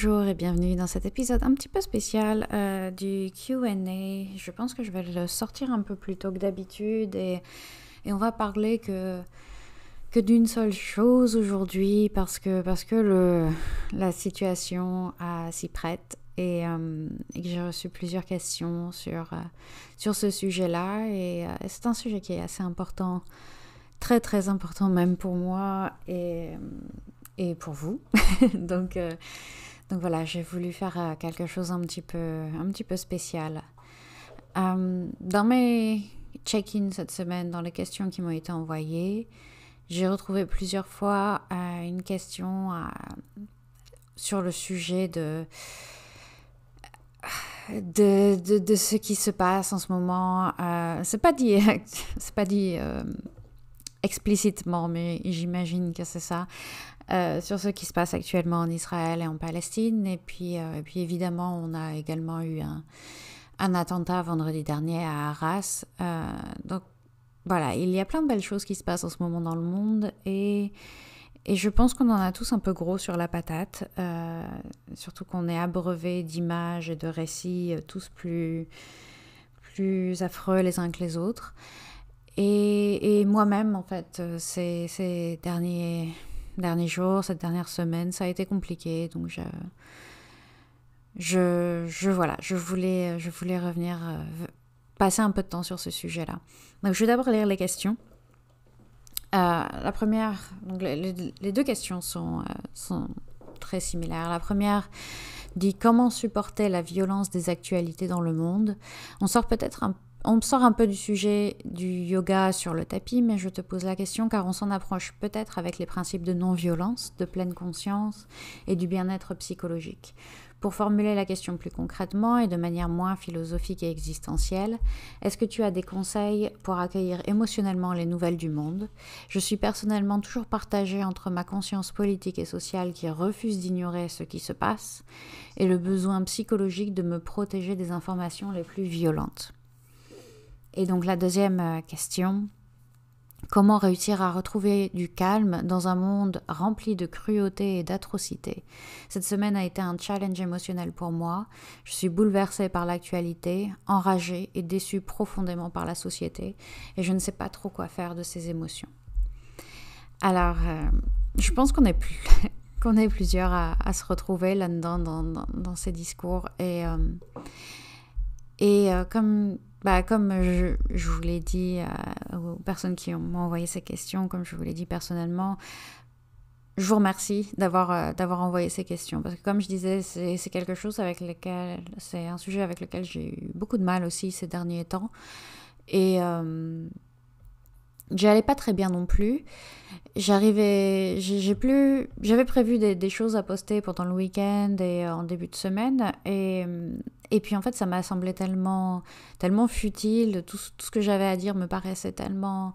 Bonjour et bienvenue dans cet épisode un petit peu spécial euh, du QA. Je pense que je vais le sortir un peu plus tôt que d'habitude et, et, on va parler que, que d'une seule chose aujourd'hui parce que, parce que le, la situation s'y prête euh, et, que j'ai reçu plusieurs questions sur, euh, sur ce sujet-là et, c'est un sujet qui est assez important, très très important même pour moi et et pour vous. Donc, donc voilà, j'ai voulu faire euh, quelque chose un petit peu, un petit peu spécial. Euh, dans mes check ins cette semaine, dans les questions qui m'ont été envoyées, j'ai retrouvé plusieurs fois euh, une question sur le sujet de, de, ce qui se passe en ce moment. c'est pas c'est pas dit explicitement, mais j'imagine que c'est ça. Euh, sur ce qui se passe actuellement en Israël et en Palestine. Et puis, euh, puis évidemment, on a également eu un, attentat vendredi dernier à Arras. Euh, donc voilà, il y a plein de belles choses qui se passent en ce moment dans le monde et, je pense qu'on en a tous un peu gros sur la patate, surtout qu'on est abreuvé d'images et de récits tous plus, plus affreux les uns que les autres. Et, moi-même, en fait, ces derniers derniers jours, cette dernière semaine, ça a été compliqué. Donc je, je, voilà, je voulais, je voulais revenir euh, passer un peu de temps sur ce sujet-là. Donc je vais d'abord lire les questions. Euh, la première, les, deux questions sont, euh, sont très similaires. La première dit comment supporter la violence des actualités dans le monde. On sort peut-être un on sort un peu du sujet du yoga sur le tapis, mais je te pose la question car on s'en approche peut-être avec les principes de non-violence, de pleine conscience et du bien-être psychologique. Pour formuler la question plus concrètement et de manière moins philosophique et existentielle, est-ce que tu as des conseils pour accueillir émotionnellement les nouvelles du monde Je suis personnellement toujours partagée entre ma conscience politique et sociale qui refuse d'ignorer ce qui se passe et le besoin psychologique de me protéger des informations les plus violentes. Et donc la deuxième euh, question, comment réussir à retrouver du calme dans un monde rempli de cruauté et d'atrocité Cette semaine a été un challenge émotionnel pour moi. Je suis bouleversée par l'actualité, enragée et déçue profondément par la société, et je ne sais pas trop quoi faire de ces émotions. Alors, euh, je pense qu'on est plus... qu'on plusieurs à, se retrouver là-dedans dans, ces discours. Et, euh, et comme bah, comme je, je vous l'ai dit euh, aux personnes qui m'ont envoyé ces questions, comme je vous l'ai dit personnellement, je vous remercie d'avoir euh, d'avoir envoyé ces questions parce que comme je disais, c'est quelque chose avec lequel c'est un sujet avec lequel j'ai eu beaucoup de mal aussi ces derniers temps et euh, J'allais pas très bien non plus. J'arrivais, j'ai plus, j'avais prévu des, choses à poster pendant le week-end et euh, en début de semaine, et, euh, et puis en fait ça m'a semblé tellement, tellement futile, tout, tout ce que j'avais à dire me paraissait tellement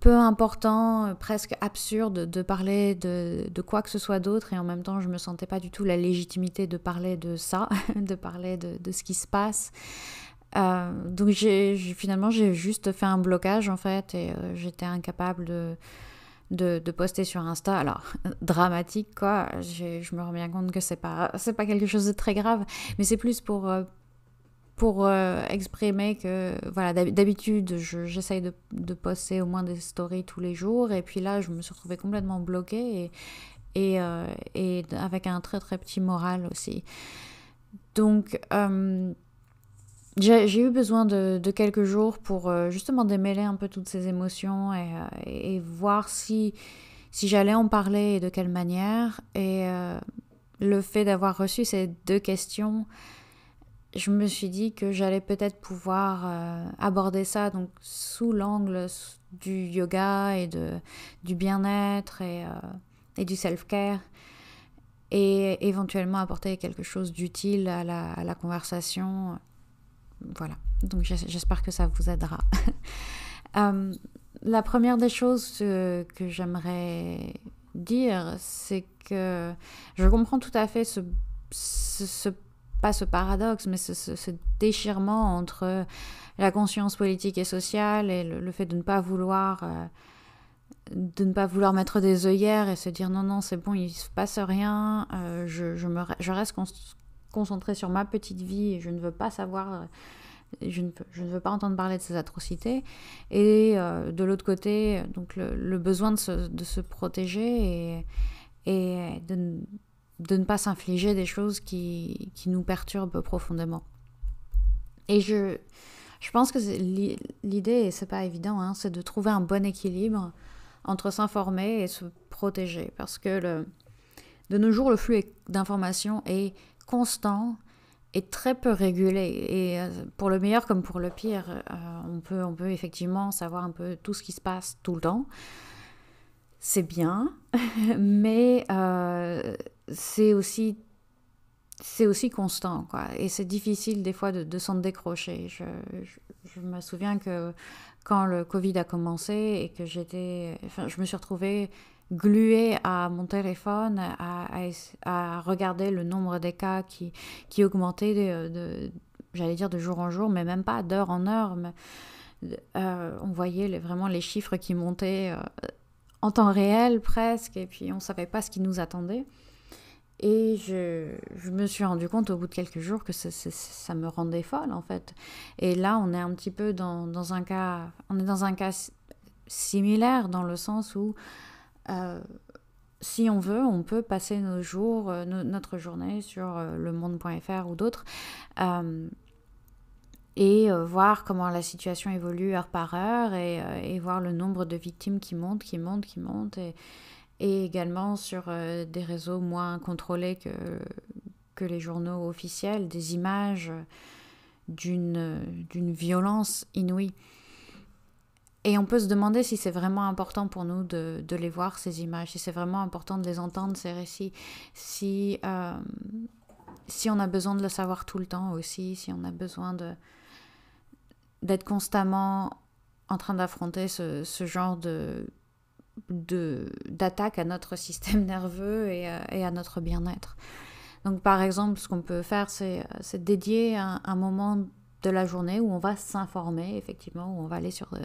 peu important, presque absurde de parler de, de quoi que ce soit d'autre et en même temps je me sentais pas du tout la légitimité de parler de ça, de parler de, de ce qui se passe. Euh, donc j'ai finalement j'ai juste fait un blocage en fait et euh, j'étais incapable de, de, poster sur Insta. Alors dramatique quoi, je me rends bien compte que c'est pas c'est pas quelque chose de très grave, mais c'est plus pour euh, pour exprimer que voilà d'habitude j'essaye de, poster au moins des stories tous les jours et puis là je me suis retrouvée complètement bloquée et, et, et avec un très très petit moral aussi. Donc j'ai eu besoin de, quelques jours pour euh, justement démêler un peu toutes ces émotions euh, et, voir si, si j'allais en parler et de quelle manière. Et euh, le fait d'avoir reçu ces deux questions, je me suis dit que j'allais peut-être pouvoir aborder ça donc sous l'angle du yoga et de, du bien-être et, du self-care et éventuellement apporter quelque chose d'utile à à la conversation voilà. Donc j'espère que ça vous aidera. Euh, la première des choses euh, que j'aimerais dire, c'est que je comprends tout à fait ce, pas ce paradoxe, mais ce, déchirement entre la conscience politique et sociale et le, fait de ne pas vouloir euh, de ne pas vouloir mettre des œillères et se dire non non c'est bon il se passe rien je, je, me, je, reste concentrer sur ma petite vie je ne veux pas savoir euh, je ne, veux pas entendre parler de ces atrocités. Et euh, de l'autre côté, donc le, besoin de se, protéger et, de, ne pas s'infliger des choses qui, nous perturbent profondément. Et je, pense que l'idée, et ce n'est pas évident, hein, c'est de trouver un bon équilibre entre s'informer et se protéger. Parce que de nos jours, le flux d'informations est constant et très peu régulé. Et euh, pour le meilleur comme pour le pire, euh, on, peut, on peut effectivement savoir un peu tout ce qui se passe tout le temps. C'est bien, mais euh, c'est aussi c'est aussi constant quoi et c'est difficile des fois de, s'en décrocher je, je, je, me souviens que quand le covid a commencé et que j'étais enfin je me suis retrouvée gluée à mon téléphone, à, à, regarder le nombre des cas qui, qui augmentait de, de j'allais dire de jour en jour, mais même pas d'heure en heure. Euh, on voyait les, vraiment les chiffres qui montaient euh, en temps réel presque, et puis on ne savait pas ce qui nous attendait. Et je, je, me suis rendu compte au bout de quelques jours que ça, ça me rendait folle en fait. Et là, on est un petit peu dans, dans, un cas, on est dans un cas similaire dans le sens où euh, si on veut, on peut passer nos jours, euh, notre journée sur euh, le monde.fr ou d'autres et voir comment la situation évolue heure par heure et, voir le nombre de victimes qui monte, qui monte, qui monte et, également sur des réseaux moins contrôlés que les journaux officiels, des images d'une violence inouïe. Et on peut se demander si c'est vraiment important pour nous de, les voir, ces images, si c'est vraiment important de les entendre, ces récits, si, euh, si on a besoin de le savoir tout le temps aussi, si on a besoin de d'être constamment en train d'affronter ce, genre de d'attaque à notre système nerveux euh, et, à, notre bien-être. Donc par exemple, ce qu'on peut faire, c'est euh, dédier un, un moment de la journée où on va s'informer, effectivement, où on va aller sur, euh,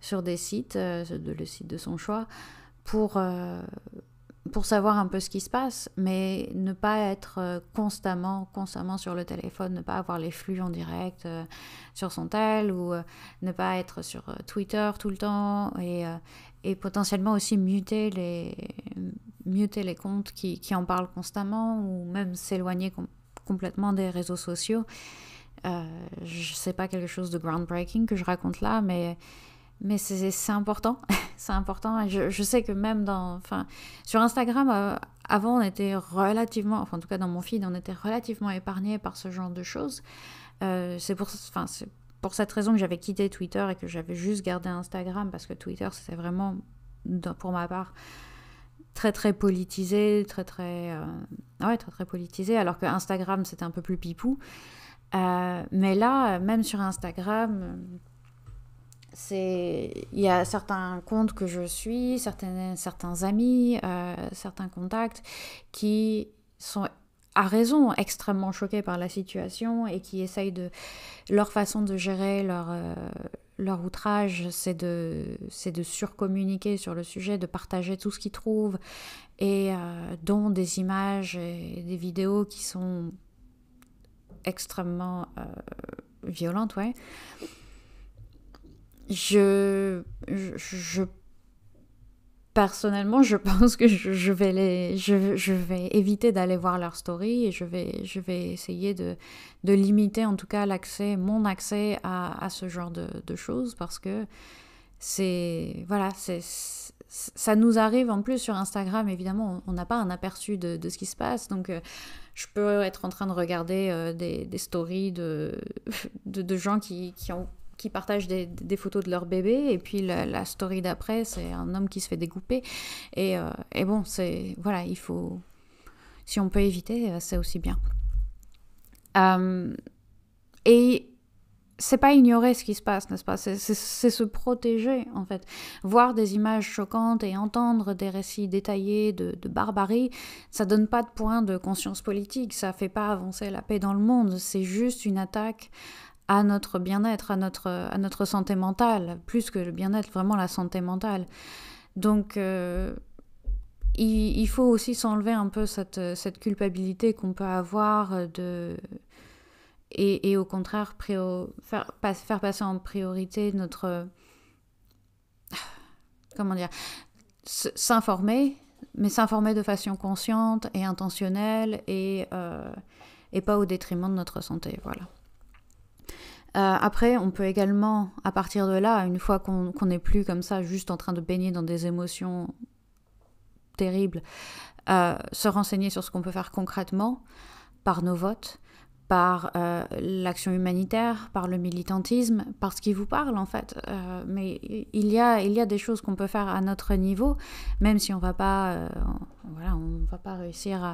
sur des sites, euh, le site de son choix, pour, euh, pour savoir un peu ce qui se passe, mais ne pas être constamment, constamment sur le téléphone, ne pas avoir les flux en direct sur son tel, ou ne pas être sur Twitter tout le temps, et, potentiellement aussi muter les, muter les comptes qui, en parlent constamment, ou même s'éloigner complètement des réseaux sociaux. Euh, je sais pas quelque chose de groundbreaking que je raconte là, mais mais c'est important, c'est important. Je, je, sais que même dans, enfin, sur Instagram, euh, avant on était relativement, enfin en tout cas dans mon feed, on était relativement épargné par ce genre de choses. Euh, c'est pour, enfin c'est pour cette raison que j'avais quitté Twitter et que j'avais juste gardé Instagram parce que Twitter c'était vraiment, pour ma part, très très politisé, très très, ouais, très très politisé, alors que Instagram c'était un peu plus pipou. Euh, mais là, même sur Instagram, c'est il y a certains comptes que je suis, certains, certains amis, euh, certains contacts qui sont à raison extrêmement choqués par la situation et qui essayent de leur façon de gérer leur euh, leur outrage, c'est de, de surcommuniquer sur le sujet, de partager tout ce qu'ils trouvent, et dont des images et des vidéos qui sont extrêmement euh, violente ouais. Je, je, personnellement, je pense que je, vais les, je, vais éviter d'aller voir leur story et je vais, je vais essayer de, limiter en tout cas l'accès, mon accès à, ce genre de, choses parce que c'est, voilà, c'est ça nous arrive en plus sur Instagram, évidemment, on n'a pas un aperçu de, ce qui se passe. Donc, euh, je peux être en train de regarder euh, des, stories de, de, gens qui, qui, ont, qui partagent des, photos de leur bébé, et puis la, story d'après, c'est un homme qui se fait découper. Et, euh, et bon, c'est voilà, il faut. Si on peut éviter, euh, c'est aussi bien. et c'est pas ignorer ce qui se passe, n'est-ce pas c'est, se protéger, en fait. Voir des images choquantes et entendre des récits détaillés de, barbarie, ça donne pas de point de conscience politique, ça fait pas avancer la paix dans le monde, c'est juste une attaque à notre bien-être, à notre, à notre santé mentale, plus que le bien-être, vraiment la santé mentale. Donc, euh, il, il, faut aussi s'enlever un peu cette, cette culpabilité qu'on peut avoir de et, au contraire faire, passer en priorité notre... Comment dire S'informer, mais s'informer de façon consciente et intentionnelle et, euh, et pas au détriment de notre santé. Voilà. Euh, après, on peut également, à partir de là, une fois qu'on n'est plus comme ça, juste en train de baigner dans des émotions terribles, euh, se renseigner sur ce qu'on peut faire concrètement par nos votes, par euh, l'action humanitaire, par le militantisme, par ce qui vous parle en fait. Euh, mais il y, a, il y a des choses qu'on peut faire à notre niveau, même si on va pas, euh, voilà, on va pas réussir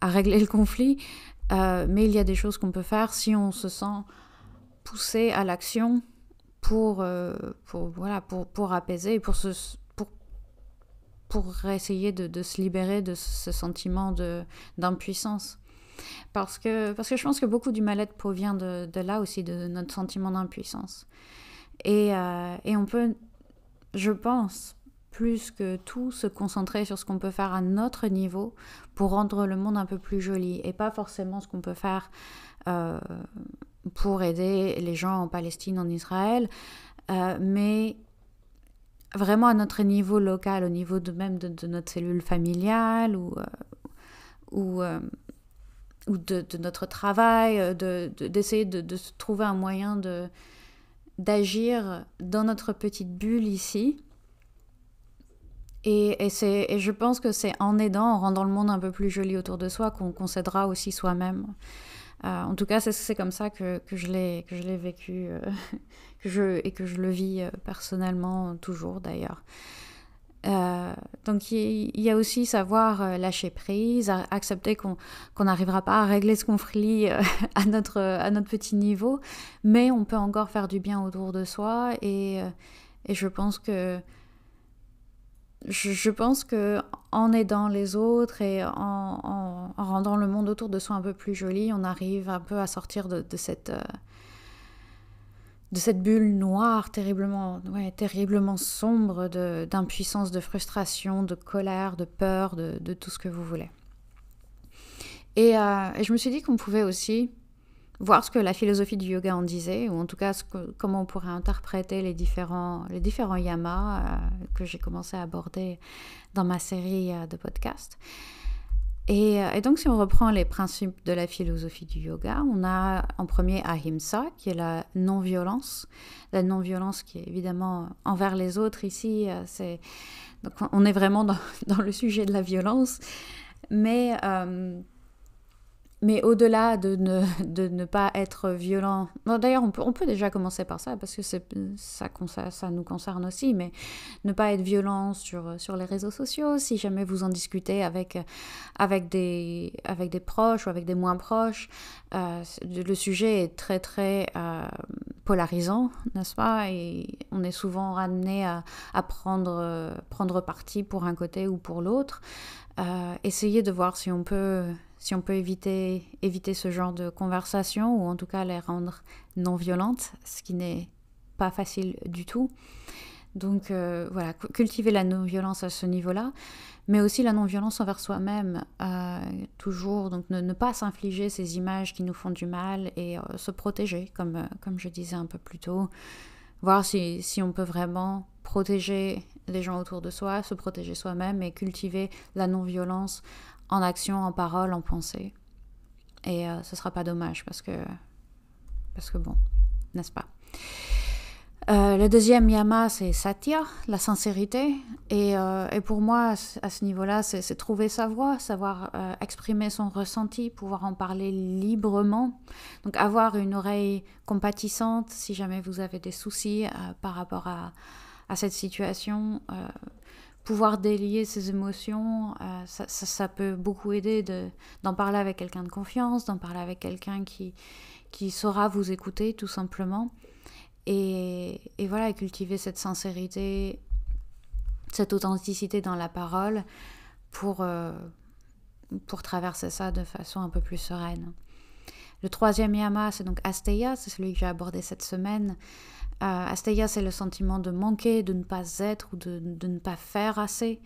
à, régler le conflit. mais il y a des choses qu'on peut faire si on se sent poussé à l'action pour, pour, voilà, pour, pour apaiser, pour, se, pour, pour essayer de, de se libérer de ce sentiment d'impuissance. Parce que, parce que je pense que beaucoup du mal-être provient de, de, là aussi, de notre sentiment d'impuissance. Et, euh, et on peut, je pense, plus que tout se concentrer sur ce qu'on peut faire à notre niveau pour rendre le monde un peu plus joli et pas forcément ce qu'on peut faire euh, pour aider les gens en Palestine, en Israël, euh, mais vraiment à notre niveau local, au niveau de même de, notre cellule familiale ou, ou ou de, notre travail, euh, d'essayer de, de, trouver un moyen de d'agir dans notre petite bulle ici. Et, et, et je pense que c'est en aidant, en rendant le monde un peu plus joli autour de soi, qu'on qu s'aidera aussi soi-même. Euh, en tout cas, c'est comme ça que, que je l'ai vécu euh, que je, et que je le vis personnellement toujours d'ailleurs. Euh, donc il y a aussi savoir euh, lâcher prise, accepter qu'on n'arrivera pas à régler ce conflit euh, à, notre, à notre petit niveau, mais on peut encore faire du bien autour de soi et, et je pense que je, pense que en aidant les autres et en, rendant le monde autour de soi un peu plus joli, on arrive un peu à sortir de cette, de cette bulle noire, terriblement, terriblement sombre, d'impuissance, de, frustration, de colère, de peur, de, tout ce que vous voulez. Euh, et, je me suis dit qu'on pouvait aussi voir ce que la philosophie du yoga en disait, ou en tout cas comment on pourrait interpréter les différents, les différents yamas euh, que j'ai commencé à aborder dans ma série euh, de podcasts. Euh, et, donc, si on reprend les principes de la philosophie du yoga, on a en premier Ahimsa, qui est la non-violence. La non-violence qui est évidemment envers les autres ici. Euh, donc, on est vraiment dans, le sujet de la violence. Mais euh, mais au-delà de ne, de ne pas être violent, d'ailleurs on peut, on peut déjà commencer par ça parce que ça, ça nous concerne aussi, mais ne pas être violent sur, sur les réseaux sociaux, si jamais vous en discutez avec, avec, des, avec des proches ou avec des moins proches, euh, le sujet est très très euh, polarisant, n'est-ce pas Et on est souvent ramené à, à prendre, prendre parti pour un côté ou pour l'autre. Euh, essayez de voir si on peut si on peut éviter, éviter ce genre de conversation ou en tout cas les rendre non violentes, ce qui n'est pas facile du tout. Donc euh, voilà, cultiver la non-violence à ce niveau-là, mais aussi la non-violence envers soi-même, euh, toujours, donc ne, pas s'infliger ces images qui nous font du mal et euh, se protéger, comme, comme je disais un peu plus tôt, voir si, si on peut vraiment protéger les gens autour de soi, se protéger soi-même et cultiver la non-violence en action, en parole, en pensée. Et euh, ce sera pas dommage parce que, parce que bon, n'est-ce pas euh, le deuxième yama, c'est satya, la sincérité. Et, euh, et pour moi, à ce niveau-là, c'est trouver sa voix, savoir exprimer son ressenti, pouvoir en parler librement. Donc avoir une oreille compatissante si jamais vous avez des soucis par rapport à, à cette situation, pouvoir délier ses émotions, euh, ça, peut beaucoup aider d'en parler avec quelqu'un de confiance, d'en parler avec quelqu'un qui, qui saura vous écouter tout simplement. Et, voilà, cultiver cette sincérité, cette authenticité dans la parole pour, euh, pour traverser ça de façon un peu plus sereine. Le troisième yama, c'est donc asteya, c'est celui que j'ai abordé cette semaine. Euh, asteya, c'est le sentiment de manquer, de ne pas être ou de, ne pas faire assez,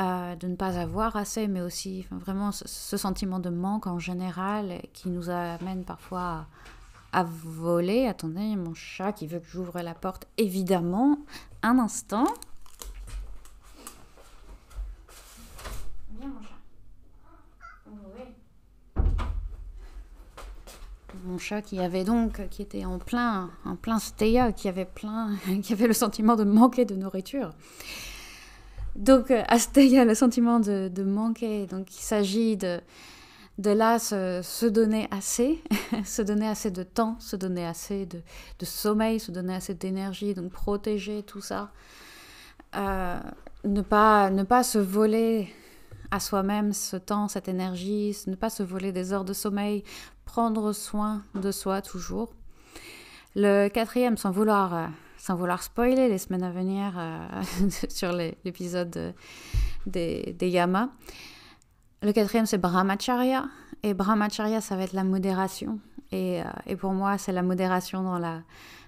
euh, de ne pas avoir assez, mais aussi vraiment ce, sentiment de manque en général qui nous amène parfois à, voler. Attendez, mon chat qui veut que j'ouvre la porte, évidemment. Un instant. mon chat qui avait donc, qui était en plein, en plein qui avait plein, qui avait le sentiment de manquer de nourriture. Donc euh, à Steya le sentiment de, manquer. Donc il s'agit de, de là se, donner assez, se donner assez de temps, se donner assez de, sommeil, se donner assez d'énergie, donc protéger tout ça. Euh, ne, pas, ne pas se voler à soi-même ce temps, cette énergie, ne pas se voler des heures de sommeil, prendre soin de soi toujours. Le quatrième, sans vouloir, euh, sans vouloir spoiler les semaines à venir euh, sur l'épisode des, des yamas, le quatrième, c'est Brahmacharya. Et Brahmacharya, ça va être la modération. Et, euh, et pour moi, c'est la modération dans la,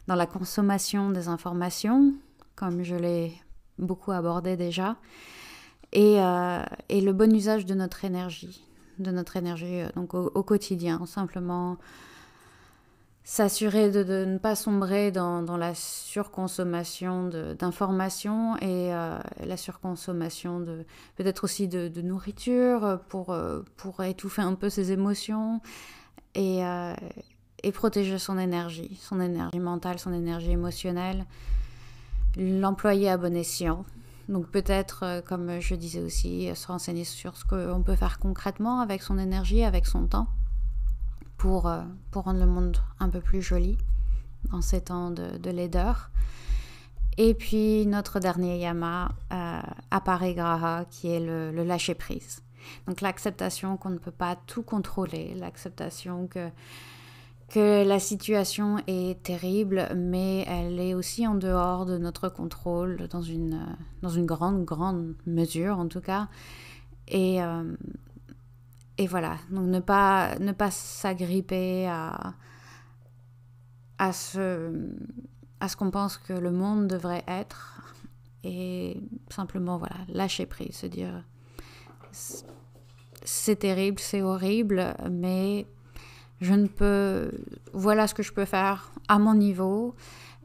dans la consommation des informations, comme je l'ai beaucoup abordé déjà. Euh, et, le bon usage de notre énergie, de notre énergie euh, donc au, quotidien, simplement s'assurer de, ne pas sombrer dans, la surconsommation d'informations et euh, la surconsommation de peut-être aussi de, nourriture pour, pour étouffer un peu ses émotions et, et protéger son énergie, son énergie mentale, son énergie émotionnelle, l'employer à bon escient. Donc peut-être, euh, comme je disais aussi, euh, se renseigner sur ce qu'on peut faire concrètement avec son énergie, avec son temps, pour, euh, pour rendre le monde un peu plus joli dans ces temps de, laideur. Et puis notre dernier yama, euh, Aparigraha, qui est le lâcher-prise. Donc l'acceptation qu'on ne peut pas tout contrôler, l'acceptation que que la situation est terrible, mais elle est aussi en dehors de notre contrôle, dans une, dans une grande, grande mesure en tout cas. Et, euh, et voilà, donc ne pas, ne pas s'agripper à, à ce, à ce qu'on pense que le monde devrait être, et simplement voilà, lâcher prise, se dire c'est terrible, c'est horrible, mais je ne peux, voilà ce que je peux faire à mon niveau,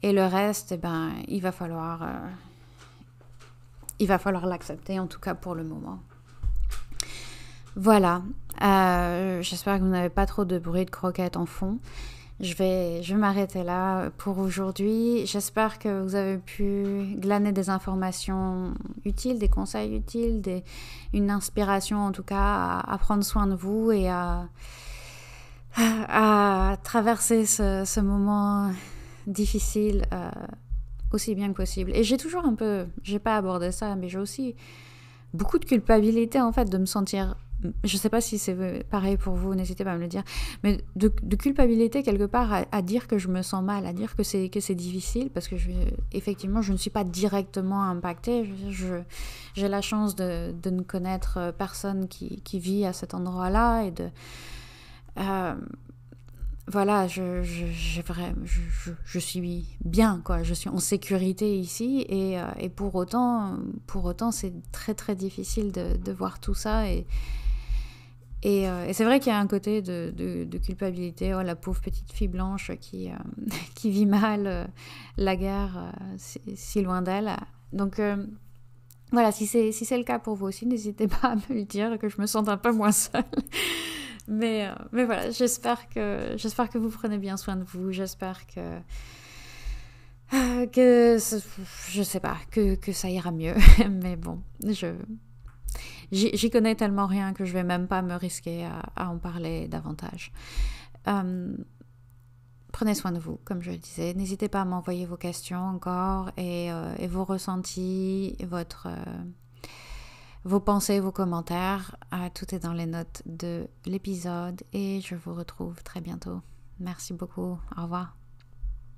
et le reste, eh ben, il va falloir, euh, il va falloir l'accepter, en tout cas pour le moment. Voilà, euh, j'espère que vous n'avez pas trop de bruit de croquettes en fond. Je vais, je vais m'arrêter là pour aujourd'hui. J'espère que vous avez pu glaner des informations utiles, des conseils utiles, des, une inspiration en tout cas à prendre soin de vous et à, à traverser ce, moment difficile euh, aussi bien que possible. Et j'ai toujours un peu, j'ai pas abordé ça, mais j'ai aussi beaucoup de culpabilité en fait de me sentir, je sais pas si c'est pareil pour vous, n'hésitez pas à me le dire, mais de, culpabilité quelque part à, dire que je me sens mal, à dire que c'est que c'est difficile parce que je, effectivement je ne suis pas directement impactée. Je, j'ai la chance de, de ne connaître euh, personne qui, qui vit à cet endroit-là et de euh, voilà, je, je, je, suis bien, quoi. Je suis en sécurité ici. Et, euh, pour autant, pour autant c'est très, très difficile de, voir tout ça. Et, euh, et, c'est vrai qu'il y a un côté de, culpabilité. Oh, la pauvre petite fille blanche qui, qui vit mal la guerre si, loin d'elle. Donc... Voilà, si c'est si le cas pour vous aussi, n'hésitez pas à me le dire, que je me sente un peu moins seule. Mais, euh, mais voilà, j'espère que, j'espère que vous prenez bien soin de vous. J'espère que euh, que je sais pas que, que ça ira mieux mais bon je j'y connais tellement rien que je vais même pas me risquer à, en parler davantage euh, prenez soin de vous comme je le disais n'hésitez pas à m'envoyer vos questions encore et, et vos ressentis votre vos pensées, vos commentaires. Euh, tout est dans les notes de l'épisode et je vous retrouve très bientôt. Merci beaucoup. Au revoir.